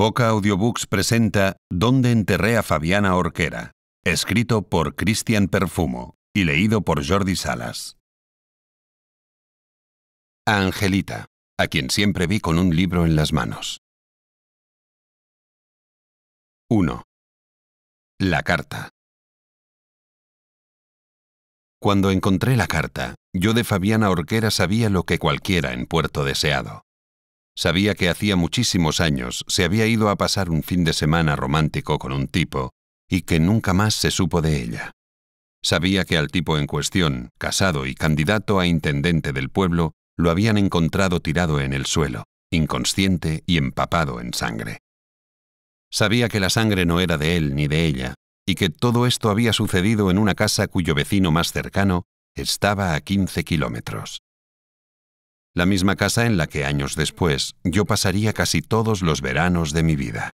Boca Audiobooks presenta ¿Dónde enterré a Fabiana Orquera, escrito por Cristian Perfumo y leído por Jordi Salas. A Angelita, a quien siempre vi con un libro en las manos. 1. La carta. Cuando encontré la carta, yo de Fabiana Orquera sabía lo que cualquiera en Puerto Deseado Sabía que hacía muchísimos años se había ido a pasar un fin de semana romántico con un tipo y que nunca más se supo de ella. Sabía que al tipo en cuestión, casado y candidato a intendente del pueblo, lo habían encontrado tirado en el suelo, inconsciente y empapado en sangre. Sabía que la sangre no era de él ni de ella, y que todo esto había sucedido en una casa cuyo vecino más cercano estaba a 15 kilómetros la misma casa en la que años después yo pasaría casi todos los veranos de mi vida.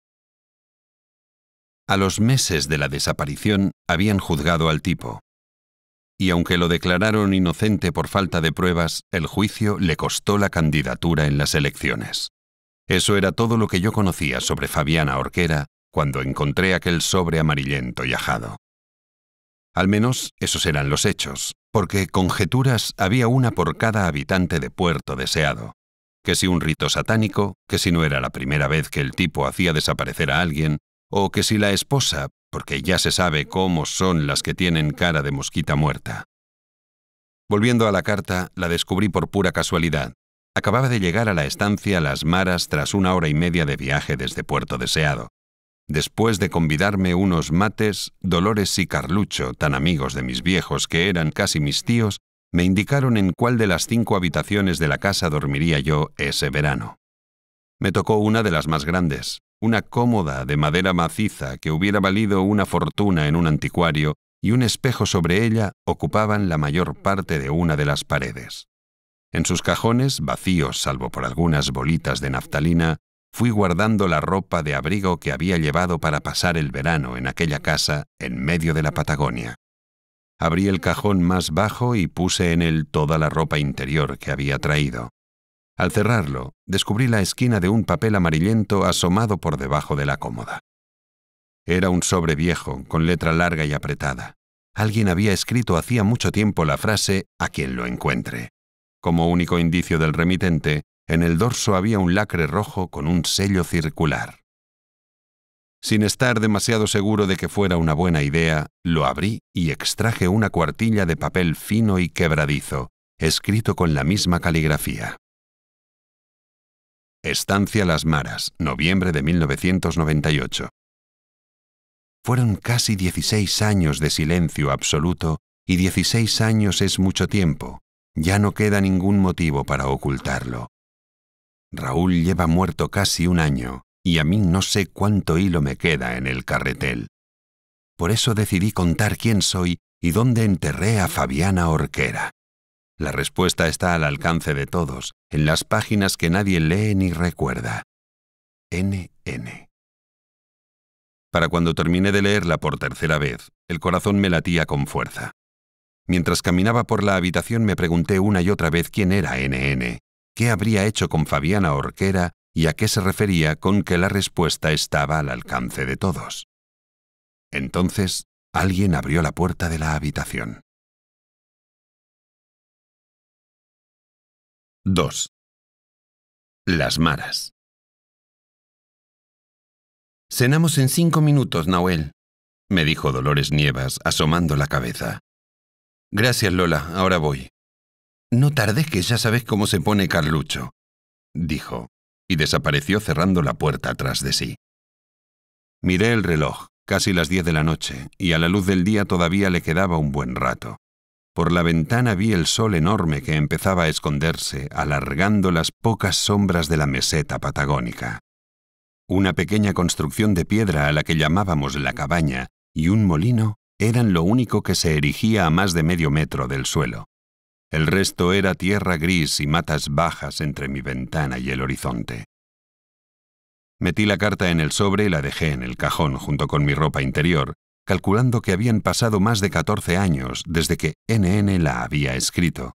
A los meses de la desaparición habían juzgado al tipo, y aunque lo declararon inocente por falta de pruebas, el juicio le costó la candidatura en las elecciones. Eso era todo lo que yo conocía sobre Fabiana Orquera cuando encontré aquel sobre amarillento y ajado. Al menos esos eran los hechos, porque conjeturas había una por cada habitante de Puerto Deseado. Que si un rito satánico, que si no era la primera vez que el tipo hacía desaparecer a alguien, o que si la esposa, porque ya se sabe cómo son las que tienen cara de mosquita muerta. Volviendo a la carta, la descubrí por pura casualidad. Acababa de llegar a la estancia Las Maras tras una hora y media de viaje desde Puerto Deseado, Después de convidarme unos mates, Dolores y Carlucho, tan amigos de mis viejos que eran casi mis tíos, me indicaron en cuál de las cinco habitaciones de la casa dormiría yo ese verano. Me tocó una de las más grandes, una cómoda de madera maciza que hubiera valido una fortuna en un anticuario y un espejo sobre ella ocupaban la mayor parte de una de las paredes. En sus cajones, vacíos salvo por algunas bolitas de naftalina, fui guardando la ropa de abrigo que había llevado para pasar el verano en aquella casa en medio de la Patagonia. Abrí el cajón más bajo y puse en él toda la ropa interior que había traído. Al cerrarlo, descubrí la esquina de un papel amarillento asomado por debajo de la cómoda. Era un sobre viejo, con letra larga y apretada. Alguien había escrito hacía mucho tiempo la frase a quien lo encuentre. Como único indicio del remitente, en el dorso había un lacre rojo con un sello circular. Sin estar demasiado seguro de que fuera una buena idea, lo abrí y extraje una cuartilla de papel fino y quebradizo, escrito con la misma caligrafía. Estancia Las Maras, noviembre de 1998. Fueron casi 16 años de silencio absoluto y 16 años es mucho tiempo. Ya no queda ningún motivo para ocultarlo. Raúl lleva muerto casi un año y a mí no sé cuánto hilo me queda en el carretel. Por eso decidí contar quién soy y dónde enterré a Fabiana Orquera. La respuesta está al alcance de todos, en las páginas que nadie lee ni recuerda. NN. Para cuando terminé de leerla por tercera vez, el corazón me latía con fuerza. Mientras caminaba por la habitación me pregunté una y otra vez quién era NN, qué habría hecho con Fabiana Orquera y a qué se refería con que la respuesta estaba al alcance de todos. Entonces, alguien abrió la puerta de la habitación. 2. Las maras. Cenamos en cinco minutos, Nahuel, me dijo Dolores Nievas, asomando la cabeza. Gracias, Lola, ahora voy. No tardes que ya sabes cómo se pone Carlucho, dijo, y desapareció cerrando la puerta tras de sí. Miré el reloj, casi las diez de la noche, y a la luz del día todavía le quedaba un buen rato. Por la ventana vi el sol enorme que empezaba a esconderse, alargando las pocas sombras de la meseta patagónica. Una pequeña construcción de piedra a la que llamábamos la cabaña y un molino eran lo único que se erigía a más de medio metro del suelo. El resto era tierra gris y matas bajas entre mi ventana y el horizonte. Metí la carta en el sobre y la dejé en el cajón junto con mi ropa interior, calculando que habían pasado más de 14 años desde que NN la había escrito,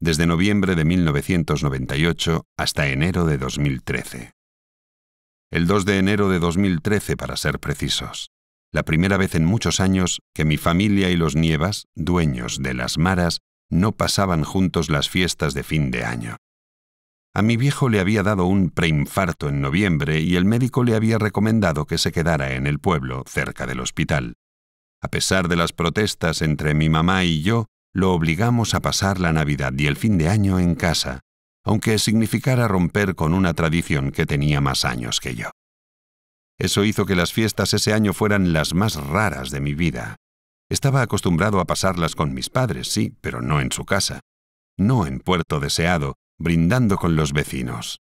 desde noviembre de 1998 hasta enero de 2013. El 2 de enero de 2013, para ser precisos, la primera vez en muchos años que mi familia y los Nievas, dueños de las Maras, no pasaban juntos las fiestas de fin de año. A mi viejo le había dado un preinfarto en noviembre y el médico le había recomendado que se quedara en el pueblo, cerca del hospital. A pesar de las protestas entre mi mamá y yo, lo obligamos a pasar la Navidad y el fin de año en casa, aunque significara romper con una tradición que tenía más años que yo. Eso hizo que las fiestas ese año fueran las más raras de mi vida, estaba acostumbrado a pasarlas con mis padres, sí, pero no en su casa. No en Puerto Deseado, brindando con los vecinos.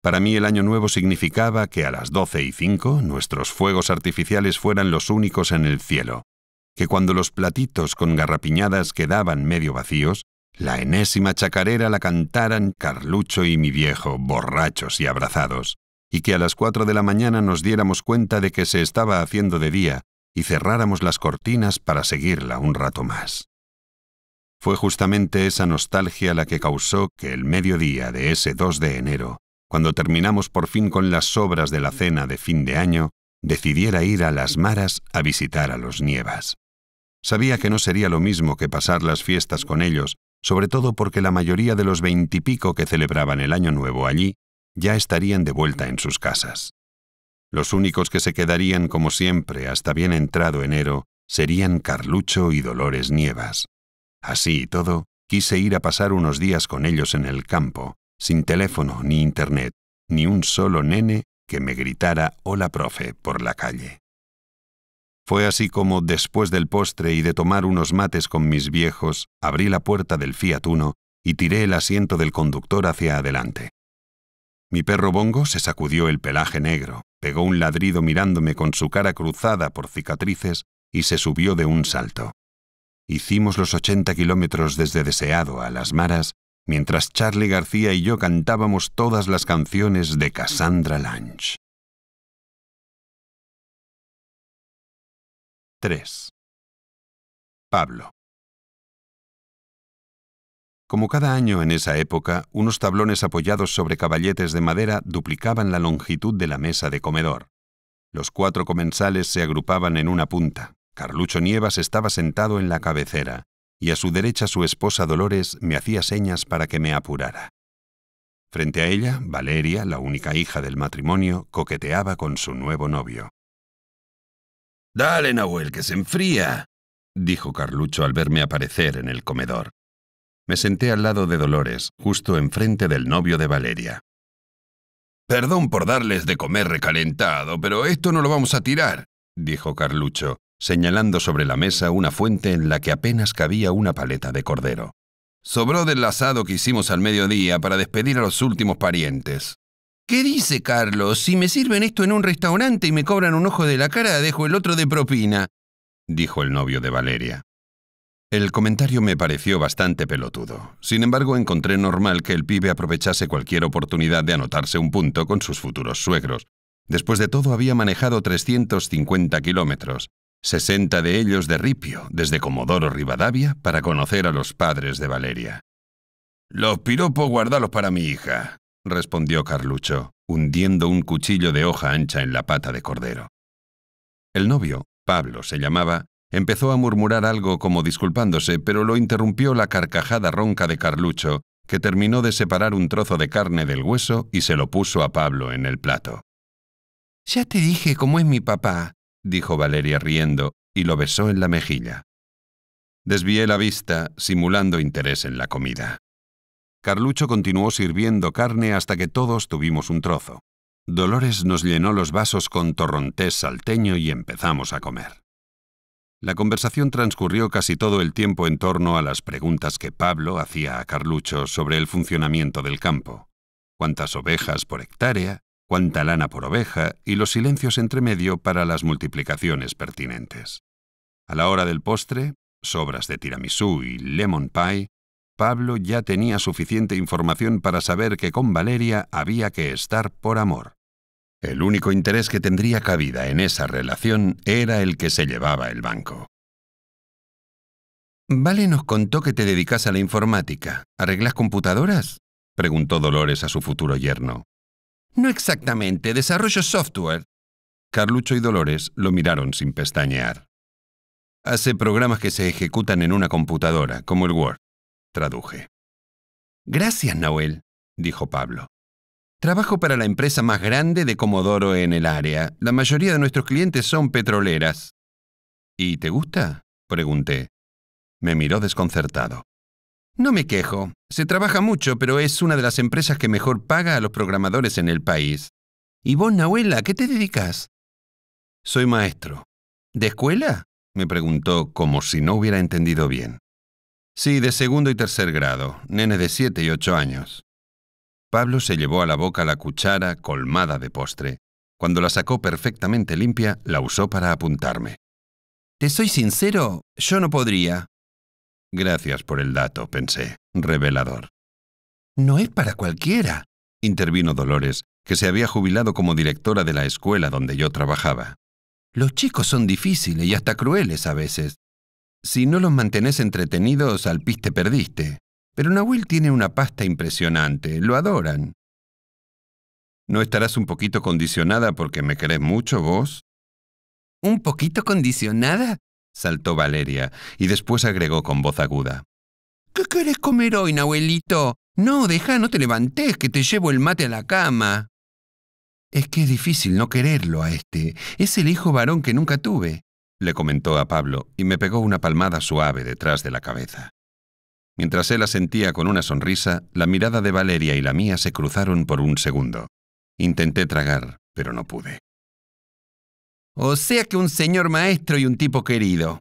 Para mí el año nuevo significaba que a las doce y cinco nuestros fuegos artificiales fueran los únicos en el cielo, que cuando los platitos con garrapiñadas quedaban medio vacíos, la enésima chacarera la cantaran Carlucho y mi viejo, borrachos y abrazados, y que a las cuatro de la mañana nos diéramos cuenta de que se estaba haciendo de día y cerráramos las cortinas para seguirla un rato más. Fue justamente esa nostalgia la que causó que el mediodía de ese 2 de enero, cuando terminamos por fin con las sobras de la cena de fin de año, decidiera ir a Las Maras a visitar a los Nievas. Sabía que no sería lo mismo que pasar las fiestas con ellos, sobre todo porque la mayoría de los veintipico que celebraban el Año Nuevo allí ya estarían de vuelta en sus casas. Los únicos que se quedarían como siempre hasta bien entrado enero serían Carlucho y Dolores Nievas. Así y todo, quise ir a pasar unos días con ellos en el campo, sin teléfono ni internet, ni un solo nene que me gritara Hola, profe, por la calle. Fue así como, después del postre y de tomar unos mates con mis viejos, abrí la puerta del Fiat Uno y tiré el asiento del conductor hacia adelante. Mi perro Bongo se sacudió el pelaje negro, pegó un ladrido mirándome con su cara cruzada por cicatrices y se subió de un salto. Hicimos los 80 kilómetros desde Deseado a Las Maras, mientras Charlie García y yo cantábamos todas las canciones de Cassandra Lange. 3. Pablo. Como cada año en esa época, unos tablones apoyados sobre caballetes de madera duplicaban la longitud de la mesa de comedor. Los cuatro comensales se agrupaban en una punta. Carlucho Nievas estaba sentado en la cabecera, y a su derecha su esposa Dolores me hacía señas para que me apurara. Frente a ella, Valeria, la única hija del matrimonio, coqueteaba con su nuevo novio. Dale, Nahuel, que se enfría, dijo Carlucho al verme aparecer en el comedor. Me senté al lado de Dolores, justo enfrente del novio de Valeria. Perdón por darles de comer recalentado, pero esto no lo vamos a tirar, dijo Carlucho, señalando sobre la mesa una fuente en la que apenas cabía una paleta de cordero. Sobró del asado que hicimos al mediodía para despedir a los últimos parientes. ¿Qué dice Carlos? Si me sirven esto en un restaurante y me cobran un ojo de la cara, dejo el otro de propina, dijo el novio de Valeria. El comentario me pareció bastante pelotudo. Sin embargo, encontré normal que el pibe aprovechase cualquier oportunidad de anotarse un punto con sus futuros suegros. Después de todo, había manejado 350 kilómetros, 60 de ellos de ripio, desde Comodoro Rivadavia, para conocer a los padres de Valeria. Los piropo guardalos para mi hija, respondió Carlucho, hundiendo un cuchillo de hoja ancha en la pata de cordero. El novio, Pablo se llamaba, Empezó a murmurar algo como disculpándose, pero lo interrumpió la carcajada ronca de Carlucho, que terminó de separar un trozo de carne del hueso y se lo puso a Pablo en el plato. Ya te dije cómo es mi papá, dijo Valeria riendo, y lo besó en la mejilla. Desvié la vista, simulando interés en la comida. Carlucho continuó sirviendo carne hasta que todos tuvimos un trozo. Dolores nos llenó los vasos con torrontés salteño y empezamos a comer. La conversación transcurrió casi todo el tiempo en torno a las preguntas que Pablo hacía a Carlucho sobre el funcionamiento del campo. ¿Cuántas ovejas por hectárea? ¿Cuánta lana por oveja? Y los silencios entre medio para las multiplicaciones pertinentes. A la hora del postre, sobras de tiramisú y lemon pie, Pablo ya tenía suficiente información para saber que con Valeria había que estar por amor. El único interés que tendría cabida en esa relación era el que se llevaba el banco. Vale nos contó que te dedicas a la informática. ¿Arreglas computadoras? preguntó Dolores a su futuro yerno. No exactamente, desarrollo software. Carlucho y Dolores lo miraron sin pestañear. Hace programas que se ejecutan en una computadora, como el Word, traduje. Gracias, Noel, dijo Pablo. Trabajo para la empresa más grande de Comodoro en el área. La mayoría de nuestros clientes son petroleras. ¿Y te gusta? Pregunté. Me miró desconcertado. No me quejo. Se trabaja mucho, pero es una de las empresas que mejor paga a los programadores en el país. ¿Y vos, Nahuela, qué te dedicas? Soy maestro. ¿De escuela? me preguntó como si no hubiera entendido bien. Sí, de segundo y tercer grado, nenes de siete y ocho años. Pablo se llevó a la boca la cuchara colmada de postre. Cuando la sacó perfectamente limpia, la usó para apuntarme. Te soy sincero, yo no podría. Gracias por el dato, pensé, revelador. No es para cualquiera, intervino Dolores, que se había jubilado como directora de la escuela donde yo trabajaba. Los chicos son difíciles y hasta crueles a veces. Si no los mantenés entretenidos, al piste perdiste. Pero Nahuel tiene una pasta impresionante, lo adoran. ¿No estarás un poquito condicionada porque me querés mucho vos? ¿Un poquito condicionada? saltó Valeria y después agregó con voz aguda. ¿Qué querés comer hoy, Nahuelito? No, deja, no te levantes, que te llevo el mate a la cama. Es que es difícil no quererlo a este. Es el hijo varón que nunca tuve, le comentó a Pablo y me pegó una palmada suave detrás de la cabeza. Mientras él asentía con una sonrisa, la mirada de Valeria y la mía se cruzaron por un segundo. Intenté tragar, pero no pude. O sea que un señor maestro y un tipo querido.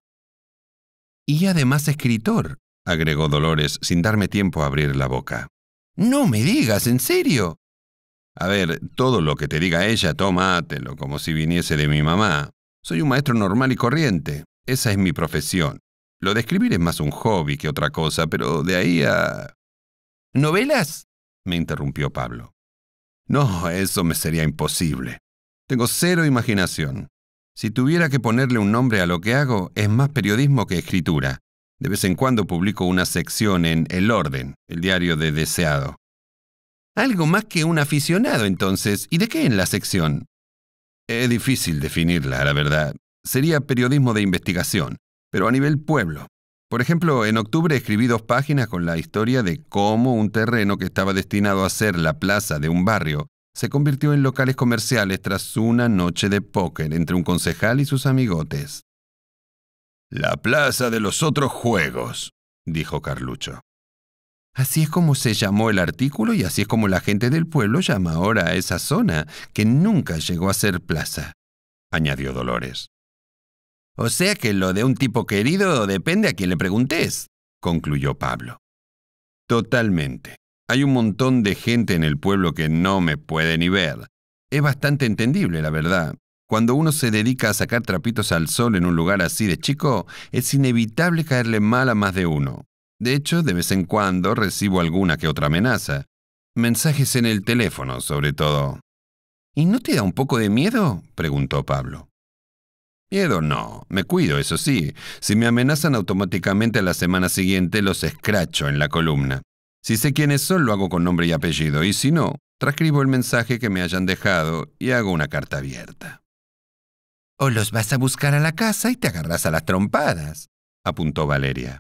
Y además escritor, agregó Dolores sin darme tiempo a abrir la boca. No me digas, ¿en serio? A ver, todo lo que te diga ella, tómatelo como si viniese de mi mamá. Soy un maestro normal y corriente. Esa es mi profesión. Lo de escribir es más un hobby que otra cosa, pero de ahí a... ¿Novelas? me interrumpió Pablo. No, eso me sería imposible. Tengo cero imaginación. Si tuviera que ponerle un nombre a lo que hago, es más periodismo que escritura. De vez en cuando publico una sección en El Orden, el diario de Deseado. Algo más que un aficionado, entonces. ¿Y de qué en la sección? Es difícil definirla, la verdad. Sería periodismo de investigación pero a nivel pueblo. Por ejemplo, en octubre escribí dos páginas con la historia de cómo un terreno que estaba destinado a ser la plaza de un barrio se convirtió en locales comerciales tras una noche de póker entre un concejal y sus amigotes. La plaza de los otros juegos, dijo Carlucho. Así es como se llamó el artículo y así es como la gente del pueblo llama ahora a esa zona, que nunca llegó a ser plaza, añadió Dolores. O sea que lo de un tipo querido depende a quien le preguntes, concluyó Pablo. Totalmente. Hay un montón de gente en el pueblo que no me puede ni ver. Es bastante entendible, la verdad. Cuando uno se dedica a sacar trapitos al sol en un lugar así de chico, es inevitable caerle mal a más de uno. De hecho, de vez en cuando recibo alguna que otra amenaza. Mensajes en el teléfono, sobre todo. ¿Y no te da un poco de miedo? preguntó Pablo. Miedo no, me cuido, eso sí. Si me amenazan automáticamente a la semana siguiente, los escracho en la columna. Si sé quiénes son, lo hago con nombre y apellido, y si no, transcribo el mensaje que me hayan dejado y hago una carta abierta. O los vas a buscar a la casa y te agarras a las trompadas, apuntó Valeria.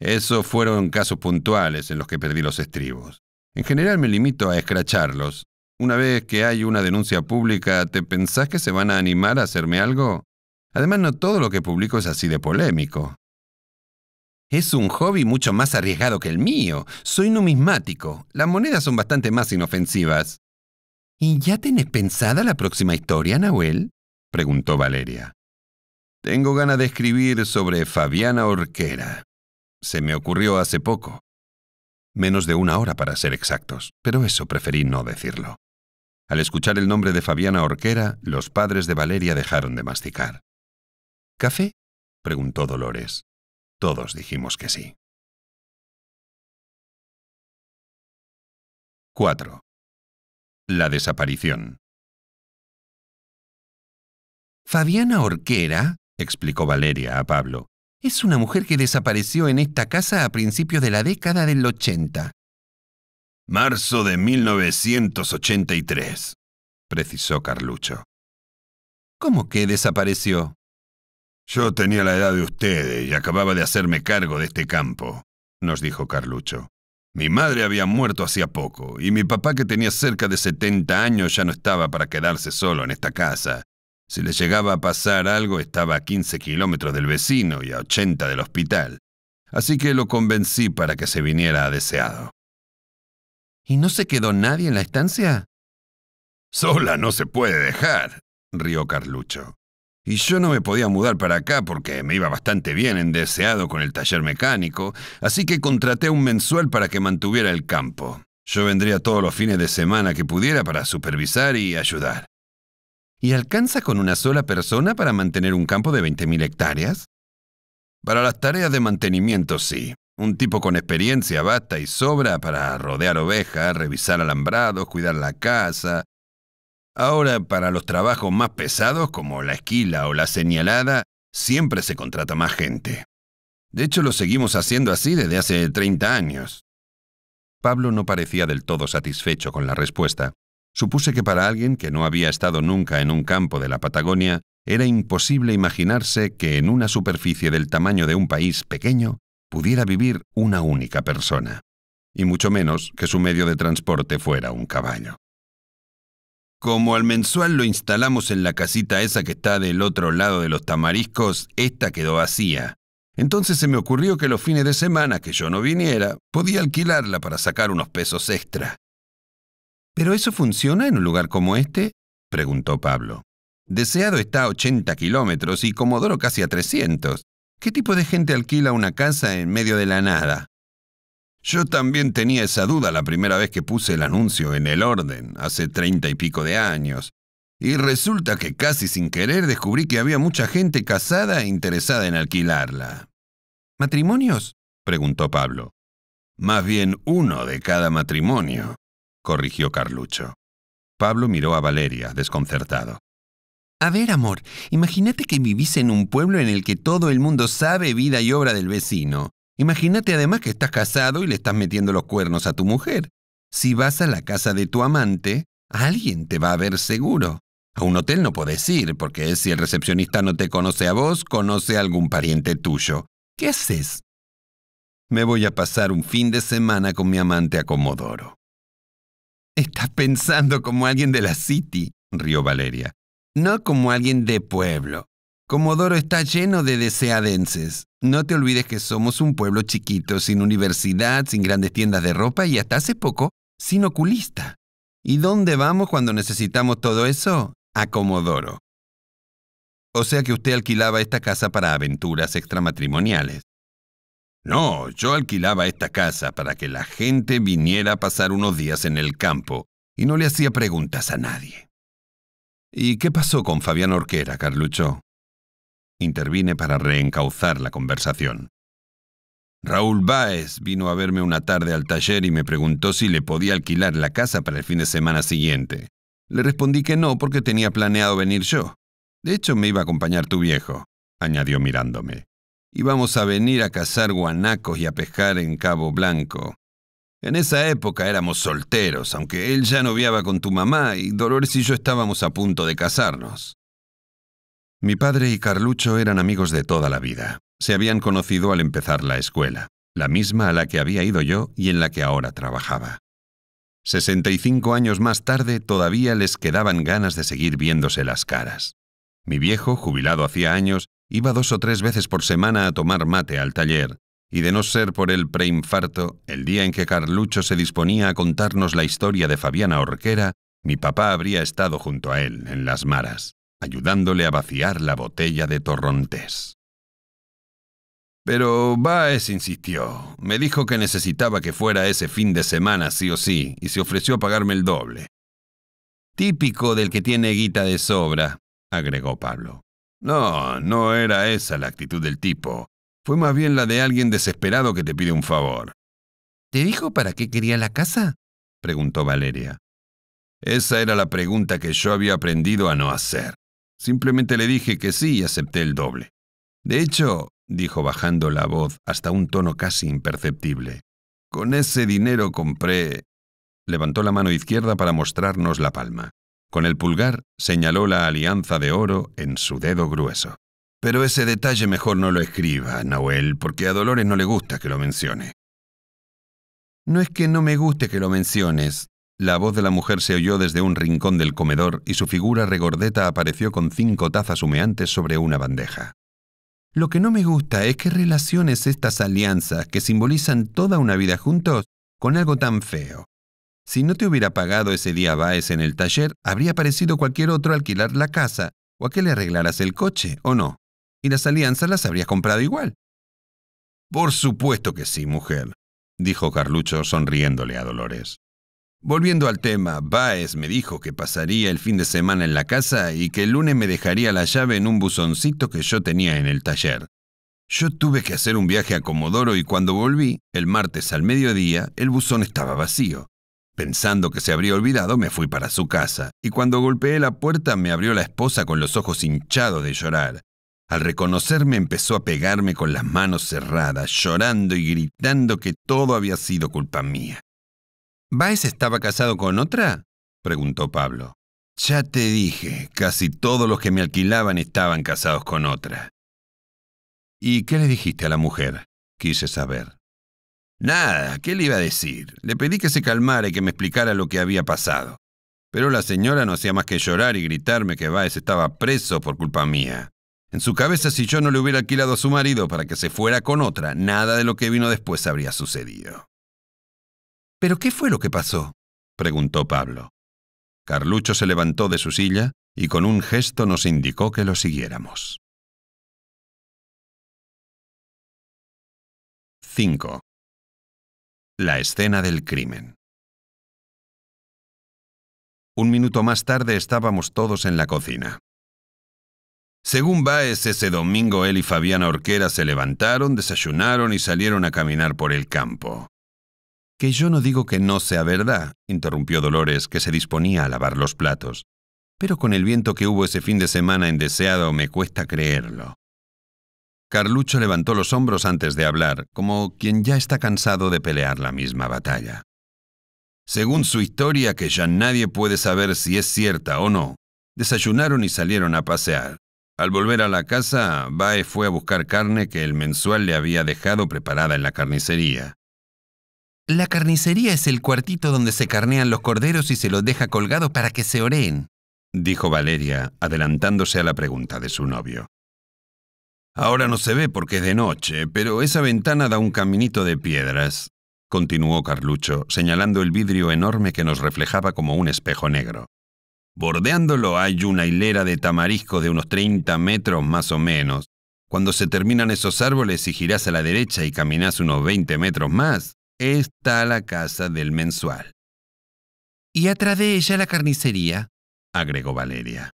Esos fueron casos puntuales en los que perdí los estribos. En general me limito a escracharlos, una vez que hay una denuncia pública, ¿te pensás que se van a animar a hacerme algo? Además, no todo lo que publico es así de polémico. Es un hobby mucho más arriesgado que el mío. Soy numismático. Las monedas son bastante más inofensivas. ¿Y ya tenés pensada la próxima historia, Nahuel? preguntó Valeria. Tengo ganas de escribir sobre Fabiana Orquera. Se me ocurrió hace poco. Menos de una hora para ser exactos, pero eso preferí no decirlo. Al escuchar el nombre de Fabiana Orquera, los padres de Valeria dejaron de masticar. ¿Café? preguntó Dolores. Todos dijimos que sí. 4. La desaparición. Fabiana Orquera, explicó Valeria a Pablo, es una mujer que desapareció en esta casa a principios de la década del 80. Marzo de 1983, precisó Carlucho. ¿Cómo que desapareció? Yo tenía la edad de ustedes y acababa de hacerme cargo de este campo, nos dijo Carlucho. Mi madre había muerto hacía poco, y mi papá, que tenía cerca de 70 años, ya no estaba para quedarse solo en esta casa. Si le llegaba a pasar algo, estaba a 15 kilómetros del vecino y a 80 del hospital. Así que lo convencí para que se viniera a deseado. ¿Y no se quedó nadie en la estancia? Sola no se puede dejar, rió Carlucho. Y yo no me podía mudar para acá porque me iba bastante bien en deseado con el taller mecánico, así que contraté un mensual para que mantuviera el campo. Yo vendría todos los fines de semana que pudiera para supervisar y ayudar. ¿Y alcanza con una sola persona para mantener un campo de 20.000 hectáreas? Para las tareas de mantenimiento sí, un tipo con experiencia basta y sobra para rodear ovejas, revisar alambrados, cuidar la casa. Ahora, para los trabajos más pesados, como la esquila o la señalada, siempre se contrata más gente. De hecho, lo seguimos haciendo así desde hace 30 años. Pablo no parecía del todo satisfecho con la respuesta. Supuse que para alguien que no había estado nunca en un campo de la Patagonia, era imposible imaginarse que en una superficie del tamaño de un país pequeño pudiera vivir una única persona, y mucho menos que su medio de transporte fuera un caballo. Como al mensual lo instalamos en la casita esa que está del otro lado de los tamariscos, esta quedó vacía. Entonces se me ocurrió que los fines de semana que yo no viniera, podía alquilarla para sacar unos pesos extra. ¿Pero eso funciona en un lugar como este? preguntó Pablo. Deseado está a 80 kilómetros y Comodoro casi a 300. ¿Qué tipo de gente alquila una casa en medio de la nada? Yo también tenía esa duda la primera vez que puse el anuncio en el orden, hace treinta y pico de años, y resulta que casi sin querer descubrí que había mucha gente casada e interesada en alquilarla. ¿Matrimonios? preguntó Pablo. Más bien uno de cada matrimonio, corrigió Carlucho. Pablo miró a Valeria, desconcertado. A ver, amor, imagínate que vivís en un pueblo en el que todo el mundo sabe vida y obra del vecino. Imagínate además que estás casado y le estás metiendo los cuernos a tu mujer. Si vas a la casa de tu amante, alguien te va a ver seguro. A un hotel no podés ir, porque si el recepcionista no te conoce a vos, conoce a algún pariente tuyo. ¿Qué haces? Me voy a pasar un fin de semana con mi amante a Comodoro. Estás pensando como alguien de la City, rió Valeria no como alguien de pueblo. Comodoro está lleno de deseadenses. No te olvides que somos un pueblo chiquito, sin universidad, sin grandes tiendas de ropa y hasta hace poco, sin oculista. ¿Y dónde vamos cuando necesitamos todo eso? A Comodoro. O sea que usted alquilaba esta casa para aventuras extramatrimoniales. No, yo alquilaba esta casa para que la gente viniera a pasar unos días en el campo y no le hacía preguntas a nadie. ¿Y qué pasó con Fabián Orquera, Carlucho? Intervine para reencauzar la conversación. Raúl Báez vino a verme una tarde al taller y me preguntó si le podía alquilar la casa para el fin de semana siguiente. Le respondí que no porque tenía planeado venir yo. De hecho, me iba a acompañar tu viejo, añadió mirándome. Íbamos a venir a cazar guanacos y a pescar en Cabo Blanco. En esa época éramos solteros, aunque él ya noviaba con tu mamá y Dolores y yo estábamos a punto de casarnos. Mi padre y Carlucho eran amigos de toda la vida. Se habían conocido al empezar la escuela, la misma a la que había ido yo y en la que ahora trabajaba. 65 años más tarde todavía les quedaban ganas de seguir viéndose las caras. Mi viejo, jubilado hacía años, iba dos o tres veces por semana a tomar mate al taller, y de no ser por el preinfarto, el día en que Carlucho se disponía a contarnos la historia de Fabiana Orquera, mi papá habría estado junto a él, en las maras, ayudándole a vaciar la botella de torrontés. Pero Baez insistió. Me dijo que necesitaba que fuera ese fin de semana sí o sí, y se ofreció a pagarme el doble. Típico del que tiene guita de sobra, agregó Pablo. No, no era esa la actitud del tipo. Fue más bien la de alguien desesperado que te pide un favor. ¿Te dijo para qué quería la casa? preguntó Valeria. Esa era la pregunta que yo había aprendido a no hacer. Simplemente le dije que sí y acepté el doble. De hecho, dijo bajando la voz hasta un tono casi imperceptible, con ese dinero compré... Levantó la mano izquierda para mostrarnos la palma. Con el pulgar señaló la alianza de oro en su dedo grueso. Pero ese detalle mejor no lo escriba, Nahuel, porque a Dolores no le gusta que lo mencione. No es que no me guste que lo menciones. La voz de la mujer se oyó desde un rincón del comedor y su figura regordeta apareció con cinco tazas humeantes sobre una bandeja. Lo que no me gusta es que relaciones estas alianzas que simbolizan toda una vida juntos con algo tan feo. Si no te hubiera pagado ese día Baez en el taller, habría parecido cualquier otro alquilar la casa, o a que le arreglaras el coche, ¿o no? y las alianzas las habrías comprado igual. Por supuesto que sí, mujer, dijo Carlucho sonriéndole a Dolores. Volviendo al tema, Baez me dijo que pasaría el fin de semana en la casa y que el lunes me dejaría la llave en un buzoncito que yo tenía en el taller. Yo tuve que hacer un viaje a Comodoro y cuando volví, el martes al mediodía, el buzón estaba vacío. Pensando que se habría olvidado, me fui para su casa, y cuando golpeé la puerta me abrió la esposa con los ojos hinchados de llorar. Al reconocerme empezó a pegarme con las manos cerradas, llorando y gritando que todo había sido culpa mía. ¿Baez estaba casado con otra? preguntó Pablo. Ya te dije, casi todos los que me alquilaban estaban casados con otra. ¿Y qué le dijiste a la mujer? quise saber. Nada, ¿qué le iba a decir? Le pedí que se calmara y que me explicara lo que había pasado. Pero la señora no hacía más que llorar y gritarme que Baez estaba preso por culpa mía. En su cabeza, si yo no le hubiera alquilado a su marido para que se fuera con otra, nada de lo que vino después habría sucedido. ¿Pero qué fue lo que pasó? preguntó Pablo. Carlucho se levantó de su silla y con un gesto nos indicó que lo siguiéramos. 5. La escena del crimen. Un minuto más tarde estábamos todos en la cocina. Según Baez, ese domingo él y Fabiana Orquera se levantaron, desayunaron y salieron a caminar por el campo. Que yo no digo que no sea verdad, interrumpió Dolores, que se disponía a lavar los platos. Pero con el viento que hubo ese fin de semana indeseado me cuesta creerlo. Carlucho levantó los hombros antes de hablar, como quien ya está cansado de pelear la misma batalla. Según su historia, que ya nadie puede saber si es cierta o no, desayunaron y salieron a pasear, al volver a la casa, Bae fue a buscar carne que el mensual le había dejado preparada en la carnicería. La carnicería es el cuartito donde se carnean los corderos y se los deja colgados para que se oreen, dijo Valeria, adelantándose a la pregunta de su novio. Ahora no se ve porque es de noche, pero esa ventana da un caminito de piedras, continuó Carlucho, señalando el vidrio enorme que nos reflejaba como un espejo negro. Bordeándolo hay una hilera de tamariscos de unos 30 metros más o menos. Cuando se terminan esos árboles y girás a la derecha y caminás unos 20 metros más, está la casa del mensual. Y atrás de ella la carnicería, agregó Valeria.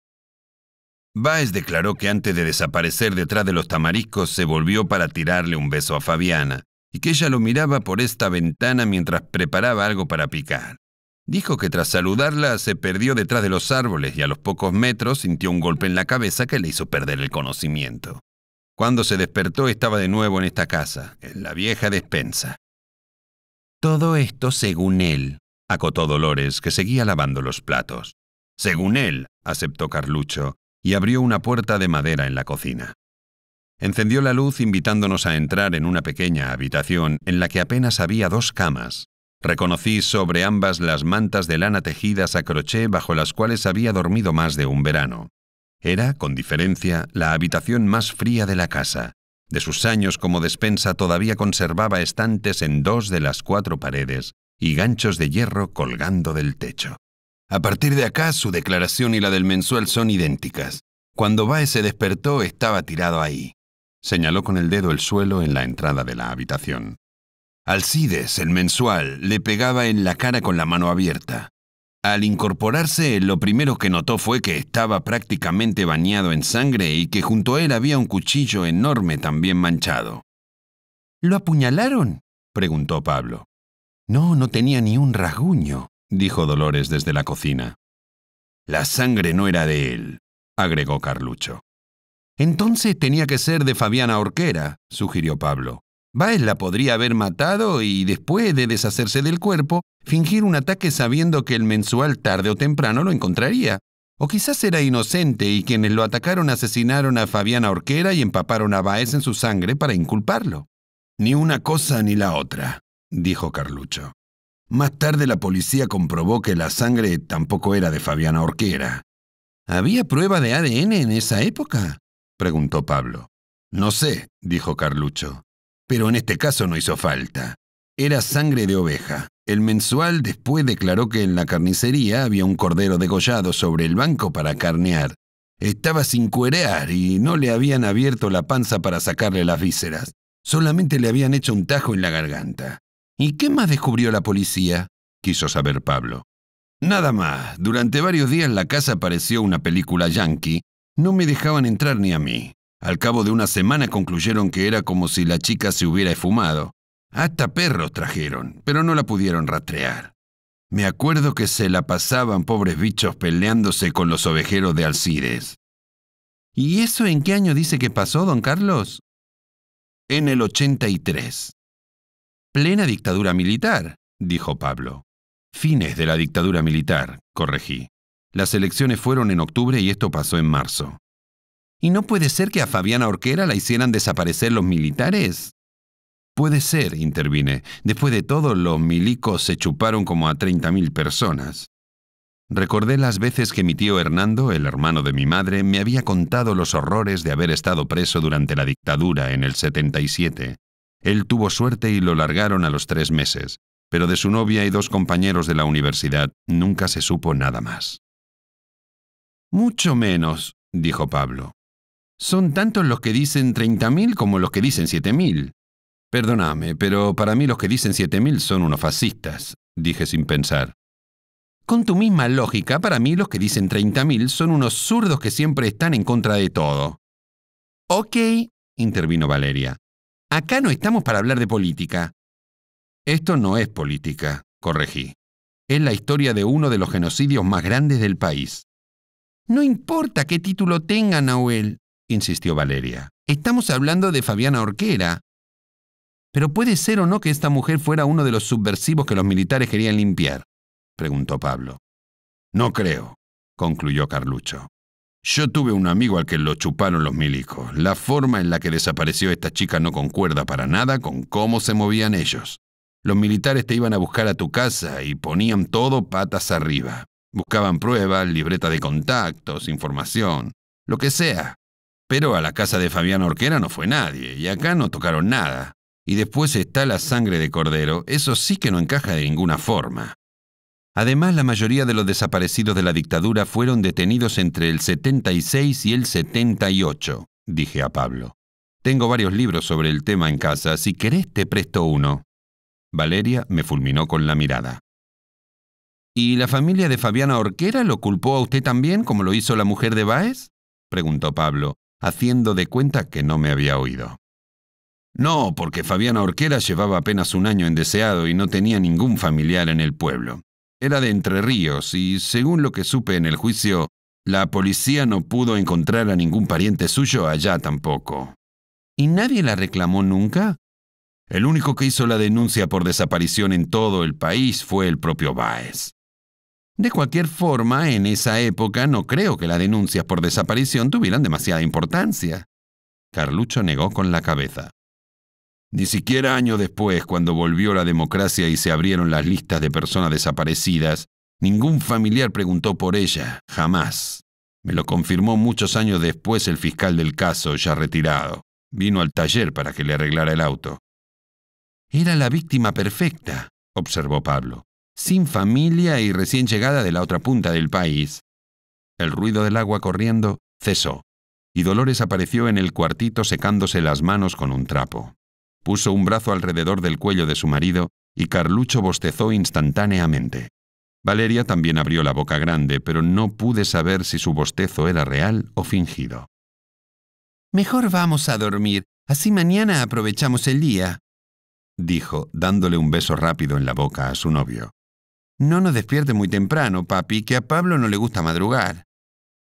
Baez declaró que antes de desaparecer detrás de los tamariscos se volvió para tirarle un beso a Fabiana y que ella lo miraba por esta ventana mientras preparaba algo para picar. Dijo que tras saludarla se perdió detrás de los árboles y a los pocos metros sintió un golpe en la cabeza que le hizo perder el conocimiento. Cuando se despertó estaba de nuevo en esta casa, en la vieja despensa. Todo esto según él, acotó Dolores, que seguía lavando los platos. Según él, aceptó Carlucho, y abrió una puerta de madera en la cocina. Encendió la luz invitándonos a entrar en una pequeña habitación en la que apenas había dos camas, Reconocí sobre ambas las mantas de lana tejidas a crochet bajo las cuales había dormido más de un verano. Era, con diferencia, la habitación más fría de la casa. De sus años como despensa todavía conservaba estantes en dos de las cuatro paredes y ganchos de hierro colgando del techo. A partir de acá, su declaración y la del mensual son idénticas. Cuando Bae se despertó, estaba tirado ahí. Señaló con el dedo el suelo en la entrada de la habitación. Alcides, el mensual, le pegaba en la cara con la mano abierta. Al incorporarse, lo primero que notó fue que estaba prácticamente bañado en sangre y que junto a él había un cuchillo enorme también manchado. ¿Lo apuñalaron? preguntó Pablo. No, no tenía ni un rasguño, dijo Dolores desde la cocina. La sangre no era de él, agregó Carlucho. Entonces tenía que ser de Fabiana Orquera, sugirió Pablo. Baez la podría haber matado y, después de deshacerse del cuerpo, fingir un ataque sabiendo que el mensual tarde o temprano lo encontraría. O quizás era inocente y quienes lo atacaron asesinaron a Fabiana Orquera y empaparon a Baez en su sangre para inculparlo. Ni una cosa ni la otra, dijo Carlucho. Más tarde la policía comprobó que la sangre tampoco era de Fabiana Orquera. ¿Había prueba de ADN en esa época? preguntó Pablo. No sé, dijo Carlucho. Pero en este caso no hizo falta. Era sangre de oveja. El mensual después declaró que en la carnicería había un cordero degollado sobre el banco para carnear. Estaba sin cuerear y no le habían abierto la panza para sacarle las vísceras. Solamente le habían hecho un tajo en la garganta. ¿Y qué más descubrió la policía? quiso saber Pablo. Nada más. Durante varios días la casa pareció una película yankee. No me dejaban entrar ni a mí. Al cabo de una semana concluyeron que era como si la chica se hubiera esfumado. Hasta perros trajeron, pero no la pudieron rastrear. Me acuerdo que se la pasaban pobres bichos peleándose con los ovejeros de Alcides. ¿Y eso en qué año dice que pasó, don Carlos? En el 83. Plena dictadura militar, dijo Pablo. Fines de la dictadura militar, corregí. Las elecciones fueron en octubre y esto pasó en marzo. ¿Y no puede ser que a Fabiana Orquera la hicieran desaparecer los militares? Puede ser, intervine. Después de todo, los milicos se chuparon como a 30.000 personas. Recordé las veces que mi tío Hernando, el hermano de mi madre, me había contado los horrores de haber estado preso durante la dictadura en el 77. Él tuvo suerte y lo largaron a los tres meses, pero de su novia y dos compañeros de la universidad nunca se supo nada más. Mucho menos, dijo Pablo. Son tantos los que dicen 30.000 como los que dicen 7.000. Perdóname, pero para mí los que dicen 7.000 son unos fascistas, dije sin pensar. Con tu misma lógica, para mí los que dicen 30.000 son unos zurdos que siempre están en contra de todo. Ok, intervino Valeria. Acá no estamos para hablar de política. Esto no es política, corregí. Es la historia de uno de los genocidios más grandes del país. No importa qué título tenga, Nahuel insistió Valeria. Estamos hablando de Fabiana Orquera. ¿Pero puede ser o no que esta mujer fuera uno de los subversivos que los militares querían limpiar? preguntó Pablo. No creo, concluyó Carlucho. Yo tuve un amigo al que lo chuparon los milicos. La forma en la que desapareció esta chica no concuerda para nada con cómo se movían ellos. Los militares te iban a buscar a tu casa y ponían todo patas arriba. Buscaban pruebas, libreta de contactos, información, lo que sea. Pero a la casa de Fabián Orquera no fue nadie, y acá no tocaron nada. Y después está la sangre de Cordero, eso sí que no encaja de ninguna forma. Además, la mayoría de los desaparecidos de la dictadura fueron detenidos entre el 76 y el 78, dije a Pablo. Tengo varios libros sobre el tema en casa, si querés te presto uno. Valeria me fulminó con la mirada. ¿Y la familia de Fabiana Orquera lo culpó a usted también como lo hizo la mujer de Báez? preguntó Pablo haciendo de cuenta que no me había oído. No, porque Fabiana Orquera llevaba apenas un año en deseado y no tenía ningún familiar en el pueblo. Era de Entre Ríos y, según lo que supe en el juicio, la policía no pudo encontrar a ningún pariente suyo allá tampoco. ¿Y nadie la reclamó nunca? El único que hizo la denuncia por desaparición en todo el país fue el propio Báez. De cualquier forma, en esa época no creo que las denuncias por desaparición tuvieran demasiada importancia. Carlucho negó con la cabeza. Ni siquiera año después, cuando volvió la democracia y se abrieron las listas de personas desaparecidas, ningún familiar preguntó por ella, jamás. Me lo confirmó muchos años después el fiscal del caso, ya retirado. Vino al taller para que le arreglara el auto. Era la víctima perfecta, observó Pablo sin familia y recién llegada de la otra punta del país. El ruido del agua corriendo cesó, y Dolores apareció en el cuartito secándose las manos con un trapo. Puso un brazo alrededor del cuello de su marido y Carlucho bostezó instantáneamente. Valeria también abrió la boca grande, pero no pude saber si su bostezo era real o fingido. Mejor vamos a dormir, así mañana aprovechamos el día, dijo, dándole un beso rápido en la boca a su novio. No nos despierte muy temprano, papi, que a Pablo no le gusta madrugar.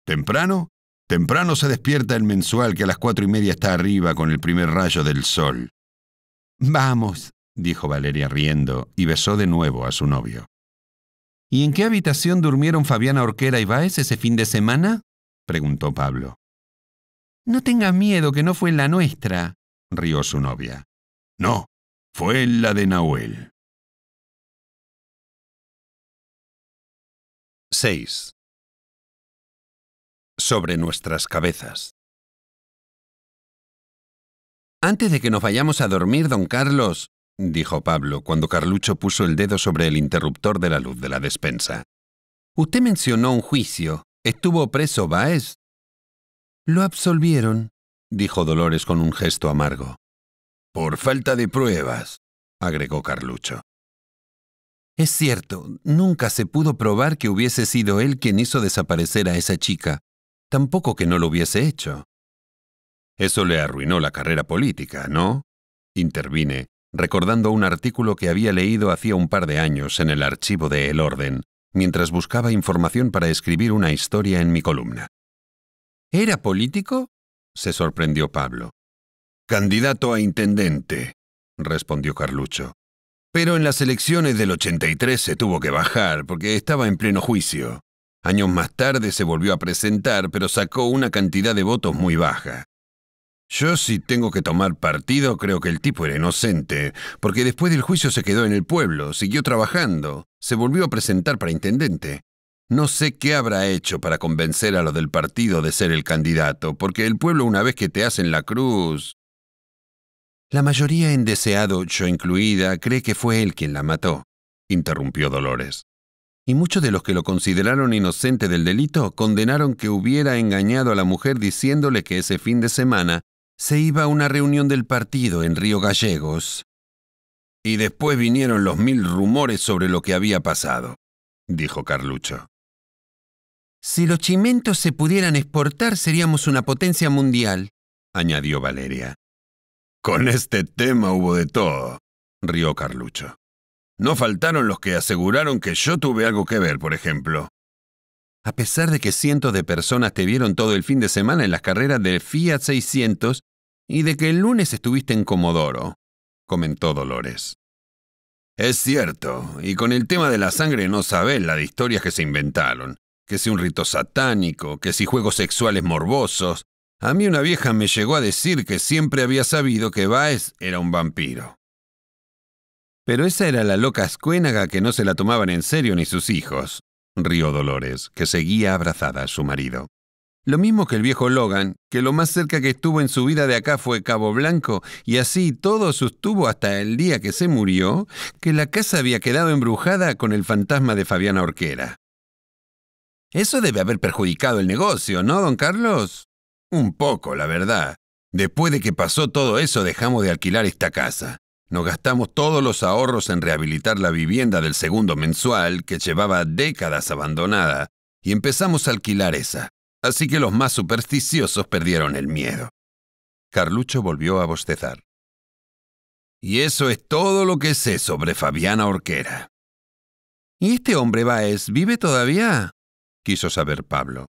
¿Temprano? Temprano se despierta el mensual que a las cuatro y media está arriba con el primer rayo del sol. Vamos, dijo Valeria riendo y besó de nuevo a su novio. ¿Y en qué habitación durmieron Fabiana Orquera y Baez ese fin de semana? preguntó Pablo. No tenga miedo, que no fue en la nuestra, rió su novia. No, fue en la de Nahuel. 6. Sobre nuestras cabezas. Antes de que nos vayamos a dormir, don Carlos, dijo Pablo cuando Carlucho puso el dedo sobre el interruptor de la luz de la despensa. Usted mencionó un juicio. ¿Estuvo preso Baez? Lo absolvieron, dijo Dolores con un gesto amargo. Por falta de pruebas, agregó Carlucho. Es cierto, nunca se pudo probar que hubiese sido él quien hizo desaparecer a esa chica, tampoco que no lo hubiese hecho. Eso le arruinó la carrera política, ¿no? Intervine, recordando un artículo que había leído hacía un par de años en el archivo de El Orden, mientras buscaba información para escribir una historia en mi columna. ¿Era político? se sorprendió Pablo. Candidato a intendente, respondió Carlucho. Pero en las elecciones del 83 se tuvo que bajar porque estaba en pleno juicio. Años más tarde se volvió a presentar, pero sacó una cantidad de votos muy baja. Yo si tengo que tomar partido creo que el tipo era inocente, porque después del juicio se quedó en el pueblo, siguió trabajando, se volvió a presentar para intendente. No sé qué habrá hecho para convencer a los del partido de ser el candidato, porque el pueblo una vez que te hacen la cruz, la mayoría en deseado, yo incluida, cree que fue él quien la mató, interrumpió Dolores. Y muchos de los que lo consideraron inocente del delito condenaron que hubiera engañado a la mujer diciéndole que ese fin de semana se iba a una reunión del partido en Río Gallegos. Y después vinieron los mil rumores sobre lo que había pasado, dijo Carlucho. Si los chimentos se pudieran exportar seríamos una potencia mundial, añadió Valeria. Con este tema hubo de todo, rió Carlucho. No faltaron los que aseguraron que yo tuve algo que ver, por ejemplo. A pesar de que cientos de personas te vieron todo el fin de semana en las carreras del Fiat 600 y de que el lunes estuviste en Comodoro, comentó Dolores. Es cierto, y con el tema de la sangre no sabés la de historias que se inventaron, que si un rito satánico, que si juegos sexuales morbosos, a mí una vieja me llegó a decir que siempre había sabido que Báez era un vampiro. Pero esa era la loca escuénaga que no se la tomaban en serio ni sus hijos, rió Dolores, que seguía abrazada a su marido. Lo mismo que el viejo Logan, que lo más cerca que estuvo en su vida de acá fue Cabo Blanco, y así todo sostuvo hasta el día que se murió que la casa había quedado embrujada con el fantasma de Fabiana Orquera. Eso debe haber perjudicado el negocio, ¿no, don Carlos? Un poco, la verdad. Después de que pasó todo eso dejamos de alquilar esta casa. Nos gastamos todos los ahorros en rehabilitar la vivienda del segundo mensual, que llevaba décadas abandonada, y empezamos a alquilar esa. Así que los más supersticiosos perdieron el miedo. Carlucho volvió a bostezar. Y eso es todo lo que sé sobre Fabiana Orquera. ¿Y este hombre Baez vive todavía? quiso saber Pablo.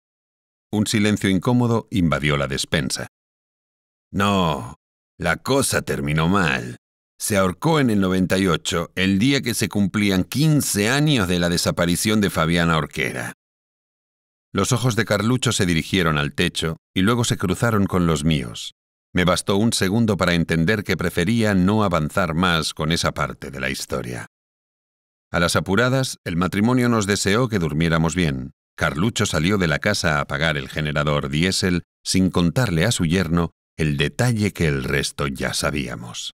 Un silencio incómodo invadió la despensa. No, la cosa terminó mal. Se ahorcó en el 98, el día que se cumplían 15 años de la desaparición de Fabiana Orquera. Los ojos de Carlucho se dirigieron al techo y luego se cruzaron con los míos. Me bastó un segundo para entender que prefería no avanzar más con esa parte de la historia. A las apuradas, el matrimonio nos deseó que durmiéramos bien. Carlucho salió de la casa a apagar el generador diésel sin contarle a su yerno el detalle que el resto ya sabíamos.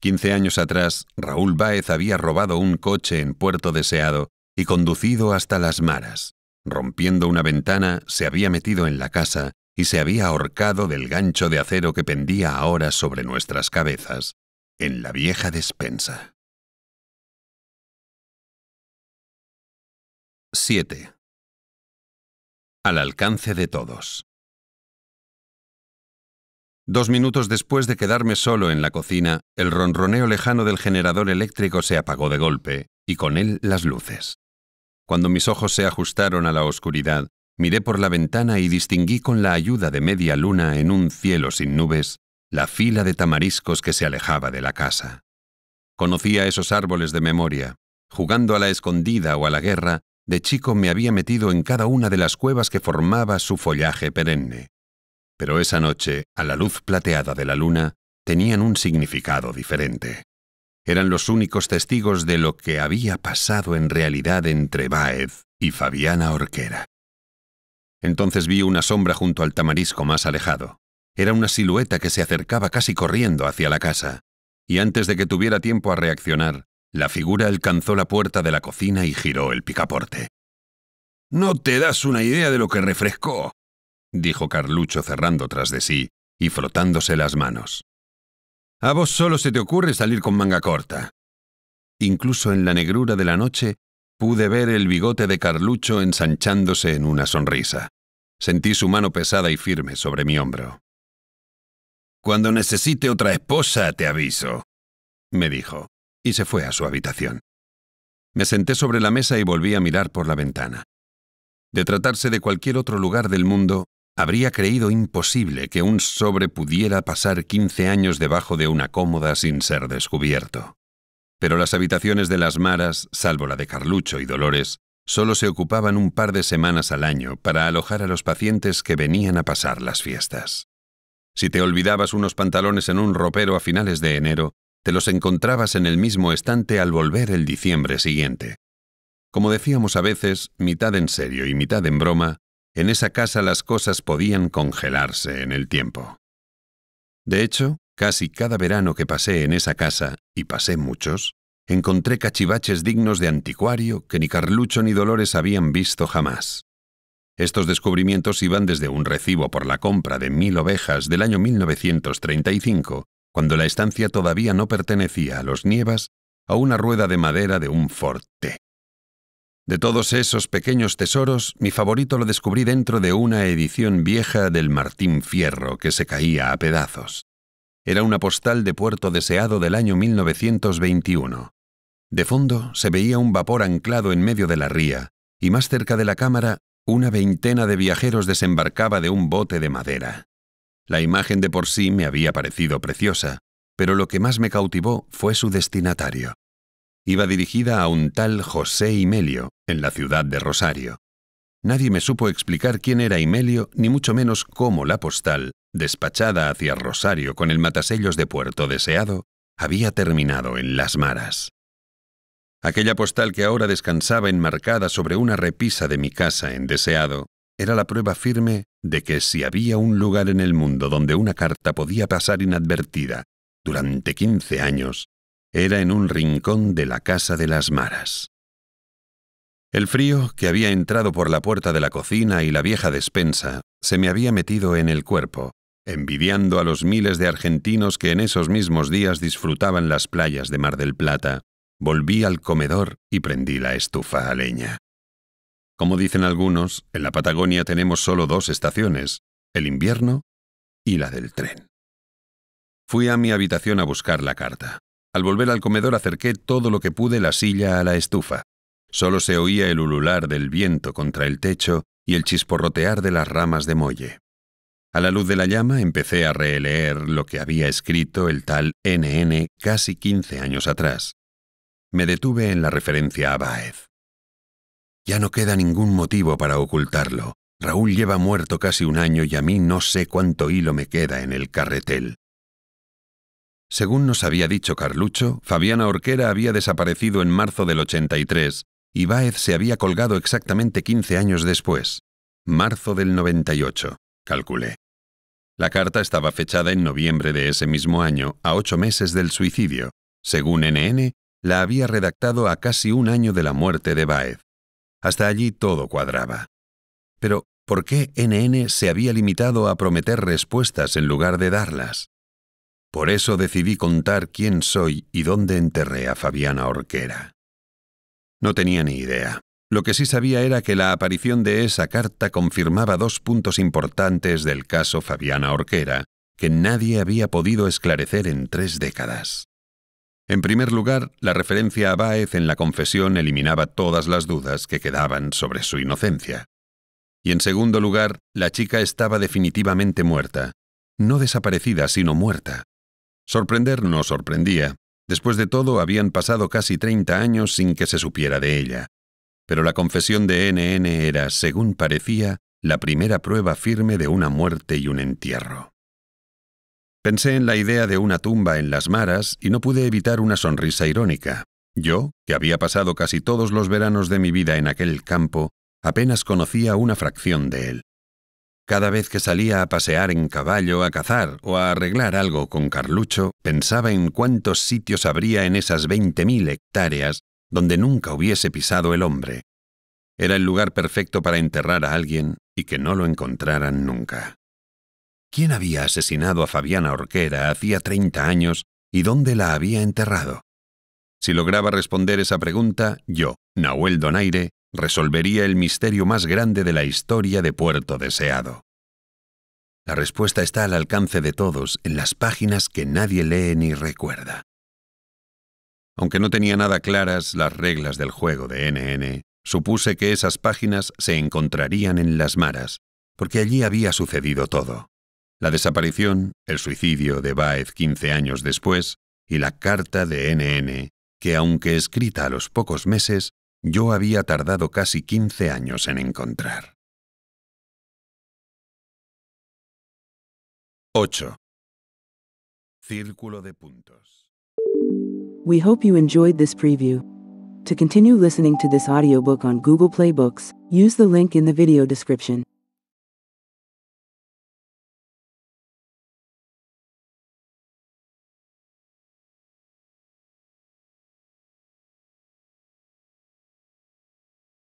Quince años atrás, Raúl Báez había robado un coche en Puerto Deseado y conducido hasta Las Maras. Rompiendo una ventana, se había metido en la casa y se había ahorcado del gancho de acero que pendía ahora sobre nuestras cabezas, en la vieja despensa. 7. Al alcance de todos. Dos minutos después de quedarme solo en la cocina, el ronroneo lejano del generador eléctrico se apagó de golpe, y con él las luces. Cuando mis ojos se ajustaron a la oscuridad, miré por la ventana y distinguí con la ayuda de media luna en un cielo sin nubes la fila de tamariscos que se alejaba de la casa. Conocía esos árboles de memoria. Jugando a la escondida o a la guerra, de chico me había metido en cada una de las cuevas que formaba su follaje perenne. Pero esa noche, a la luz plateada de la luna, tenían un significado diferente. Eran los únicos testigos de lo que había pasado en realidad entre Baez y Fabiana Orquera. Entonces vi una sombra junto al tamarisco más alejado. Era una silueta que se acercaba casi corriendo hacia la casa, y antes de que tuviera tiempo a reaccionar, la figura alcanzó la puerta de la cocina y giró el picaporte. No te das una idea de lo que refrescó, dijo Carlucho cerrando tras de sí y frotándose las manos. A vos solo se te ocurre salir con manga corta. Incluso en la negrura de la noche pude ver el bigote de Carlucho ensanchándose en una sonrisa. Sentí su mano pesada y firme sobre mi hombro. Cuando necesite otra esposa, te aviso, me dijo y se fue a su habitación. Me senté sobre la mesa y volví a mirar por la ventana. De tratarse de cualquier otro lugar del mundo, habría creído imposible que un sobre pudiera pasar 15 años debajo de una cómoda sin ser descubierto. Pero las habitaciones de las Maras, salvo la de Carlucho y Dolores, solo se ocupaban un par de semanas al año para alojar a los pacientes que venían a pasar las fiestas. Si te olvidabas unos pantalones en un ropero a finales de enero, te los encontrabas en el mismo estante al volver el diciembre siguiente. Como decíamos a veces, mitad en serio y mitad en broma, en esa casa las cosas podían congelarse en el tiempo. De hecho, casi cada verano que pasé en esa casa, y pasé muchos, encontré cachivaches dignos de anticuario que ni Carlucho ni Dolores habían visto jamás. Estos descubrimientos iban desde un recibo por la compra de mil ovejas del año 1935 cuando la estancia todavía no pertenecía a los Nievas, a una rueda de madera de un forte. De todos esos pequeños tesoros, mi favorito lo descubrí dentro de una edición vieja del Martín Fierro que se caía a pedazos. Era una postal de Puerto Deseado del año 1921. De fondo se veía un vapor anclado en medio de la ría, y más cerca de la cámara, una veintena de viajeros desembarcaba de un bote de madera. La imagen de por sí me había parecido preciosa, pero lo que más me cautivó fue su destinatario. Iba dirigida a un tal José Imelio, en la ciudad de Rosario. Nadie me supo explicar quién era Imelio, ni mucho menos cómo la postal, despachada hacia Rosario con el matasellos de Puerto Deseado, había terminado en las maras. Aquella postal que ahora descansaba enmarcada sobre una repisa de mi casa en Deseado era la prueba firme de que si había un lugar en el mundo donde una carta podía pasar inadvertida durante quince años, era en un rincón de la casa de las maras. El frío, que había entrado por la puerta de la cocina y la vieja despensa, se me había metido en el cuerpo, envidiando a los miles de argentinos que en esos mismos días disfrutaban las playas de Mar del Plata, volví al comedor y prendí la estufa a leña. Como dicen algunos, en la Patagonia tenemos solo dos estaciones, el invierno y la del tren. Fui a mi habitación a buscar la carta. Al volver al comedor acerqué todo lo que pude la silla a la estufa. Solo se oía el ulular del viento contra el techo y el chisporrotear de las ramas de molle. A la luz de la llama empecé a releer lo que había escrito el tal NN casi 15 años atrás. Me detuve en la referencia a Baez. Ya no queda ningún motivo para ocultarlo. Raúl lleva muerto casi un año y a mí no sé cuánto hilo me queda en el carretel. Según nos había dicho Carlucho, Fabiana Orquera había desaparecido en marzo del 83 y Báez se había colgado exactamente 15 años después, marzo del 98, calculé. La carta estaba fechada en noviembre de ese mismo año, a ocho meses del suicidio. Según NN, la había redactado a casi un año de la muerte de Báez. Hasta allí todo cuadraba. Pero, ¿por qué NN se había limitado a prometer respuestas en lugar de darlas? Por eso decidí contar quién soy y dónde enterré a Fabiana Orquera. No tenía ni idea. Lo que sí sabía era que la aparición de esa carta confirmaba dos puntos importantes del caso Fabiana Orquera, que nadie había podido esclarecer en tres décadas. En primer lugar, la referencia a Báez en la confesión eliminaba todas las dudas que quedaban sobre su inocencia. Y en segundo lugar, la chica estaba definitivamente muerta, no desaparecida, sino muerta. Sorprender no sorprendía. Después de todo, habían pasado casi 30 años sin que se supiera de ella. Pero la confesión de NN era, según parecía, la primera prueba firme de una muerte y un entierro. Pensé en la idea de una tumba en las maras y no pude evitar una sonrisa irónica. Yo, que había pasado casi todos los veranos de mi vida en aquel campo, apenas conocía una fracción de él. Cada vez que salía a pasear en caballo, a cazar o a arreglar algo con Carlucho, pensaba en cuántos sitios habría en esas 20.000 hectáreas donde nunca hubiese pisado el hombre. Era el lugar perfecto para enterrar a alguien y que no lo encontraran nunca quién había asesinado a Fabiana Orquera hacía 30 años y dónde la había enterrado. Si lograba responder esa pregunta, yo, Nahuel Donaire, resolvería el misterio más grande de la historia de Puerto Deseado. La respuesta está al alcance de todos en las páginas que nadie lee ni recuerda. Aunque no tenía nada claras las reglas del juego de NN, supuse que esas páginas se encontrarían en las maras, porque allí había sucedido todo la desaparición, el suicidio de Baez 15 años después y la carta de NN, que aunque escrita a los pocos meses, yo había tardado casi 15 años en encontrar. 8. Círculo de puntos. We hope you enjoyed this preview. To continue listening to this audiobook on Google Play Books, use the link in the video description.